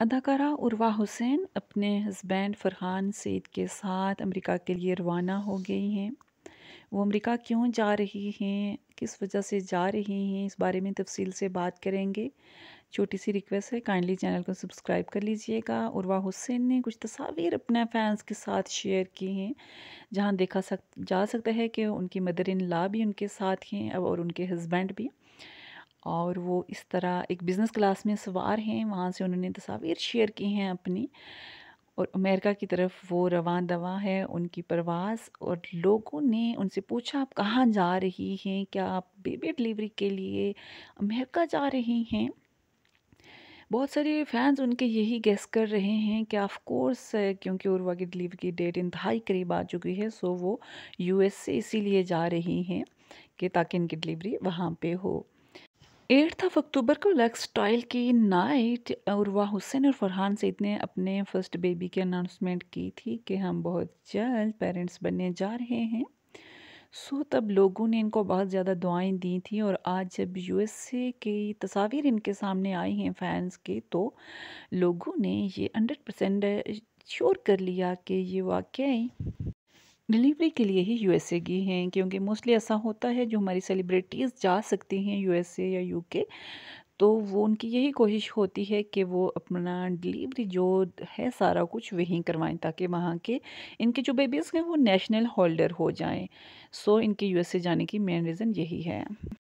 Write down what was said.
अदाकारा उर्वा हुसैन अपने हस्बैंड फरहान सईद के साथ अमेरिका के लिए रवाना हो गई हैं वो अमेरिका क्यों जा रही हैं किस वजह से जा रही हैं इस बारे में तफसील से बात करेंगे छोटी सी रिक्वेस्ट है काइंडली चैनल को सब्सक्राइब कर लीजिएगा उर्वा हुसैन ने कुछ तस्वीर अपने फैंस के साथ शेयर की हैं जहां देखा सक जा सकता है कि उनकी मदर इन ला भी उनके साथ हैं और उनके हस्बैंड भी और वो इस तरह एक बिज़नेस क्लास में सवार हैं वहाँ से उन्होंने तस्वीर शेयर की हैं अपनी और अमेरिका की तरफ वो रवा दवा है उनकी परवाज़ और लोगों ने उनसे पूछा आप कहाँ जा रही हैं क्या आप बेबी डिलीवरी के लिए अमेरिका जा रही हैं बहुत सारे फैंस उनके यही गेस कर रहे हैं कि ऑफ कोर्स क्योंकि उर्वा की डिलीवरी की डेट इंतहाई करीब आ चुकी है सो वो यूएस से इसीलिए जा रही हैं कि ताकि इनकी डिलीवरी वहाँ पे हो एट्थ ऑफ अक्टूबर को लक्स टॉयल की नाइट उर्वा हुसैन और फरहान सईद ने अपने फर्स्ट बेबी के अनाउंसमेंट की थी कि हम बहुत जल्द पेरेंट्स बनने जा रहे हैं सो तब लोगों ने इनको बहुत ज़्यादा दुआएं दी थी और आज जब यूएसए की तस्वीर इनके सामने आई हैं फैंस के तो लोगों ने ये हंड्रेड परसेंट श्योर कर लिया कि ये वाकई डिलीवरी के लिए ही यूएसए गई हैं क्योंकि मोस्टली ऐसा होता है जो हमारी सेलिब्रिटीज़ जा सकती हैं यूएसए या यूके तो वो उनकी यही कोशिश होती है कि वो अपना डिलीवरी जो है सारा कुछ वहीं करवाएं ताकि वहाँ के इनके जो बेबीज़ हैं वो नेशनल होल्डर हो जाएं सो इनके यूएसए जाने की मेन रीज़न यही है